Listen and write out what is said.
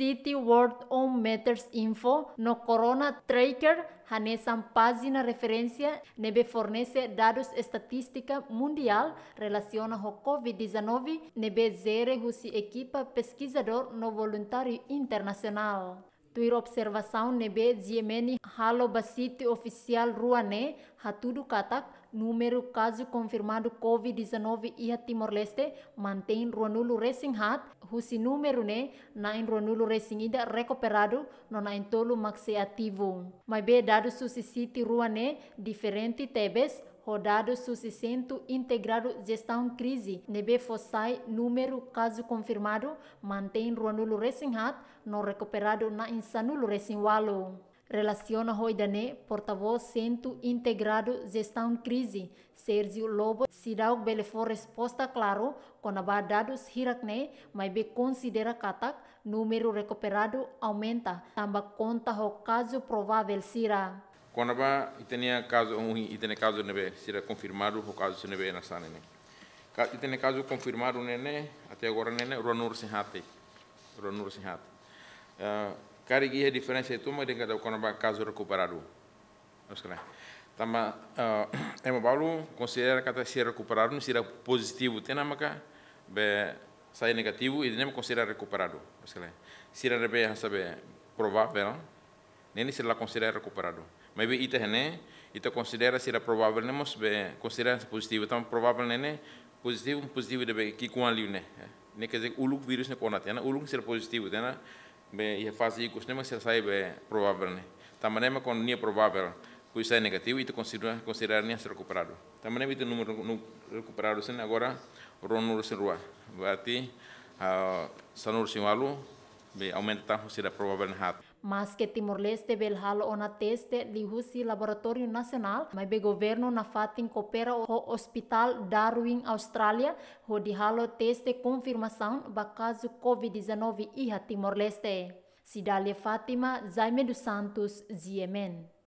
City World on Matters Info no Corona Tracker Hanesan página referencia nebe fornece dados estatística mundial relaciona con COVID-19 nebe zere husi equipa pesquisador no voluntario internacional. toiro observação nebe Ziemeni halo basite oficial ruane hatudu katak número caso confirmado COVID-19 ia Timor-Leste mantém ruanulo racing hat husi número ne na em ruanulo racing ida recuperado no na tolo maxi ativo. Mas be dado susicite ruane diferente tebes rodado suficiente integrado gestão crise. Nebe fossai número caso confirmado mantém ruanulo resinhat no recuperado na insanulo resinwalo. Relaciona Roidané, porta-voz Centro Integrado Gestão Crise, Sérgio Lobo, se o Belefort resposta claro, com a dados Hirakne, mas be considera Katak, número recuperado aumenta, também conta o caso provável Sira. Conaba tenha caso um e tenha caso neve, será confirmado o caso se neve é na sana né. Itenia caso confirmado o até agora nenê Ronur Sinhate. Ronur Sinhate. Uh, cara que a diferença é tu, mas cada conaba caso recuperado. Nós cremos. Tama é ema balu considera kata se recuperado, se era positivo, tem namaka be sai negativo e nem considera recuperado. Nós cremos. Se era a saber provável, não? Neni sila considera recuperado. Maybe ita hene, ita considera sila provável nemo be considera positivo. Tam provável nene positivo positivo de be ki kuan liu ne. Eh. Ne quer uluk vírus ne konat. Ana uluk sila positivo. Ana be ia fase ikus nemo sila sai be provável ne. Tam nemo kon nie provável. Pois sai negativo ita considera considerar nem sila recuperado. Tam nemo ita número recuperado sen agora ronur sen rua. Berarti uh, ah, sanur sin aumenta sila provável ne hat mas que Timor-Leste bel halo ona teste li husi laboratório nacional mai be governo na fatin coopera o hospital Darwin Austrália ho di halo teste confirmação ba caso COVID-19 iha Timor-Leste. Sidalia Fátima, Jaime dos Santos, Ziemen.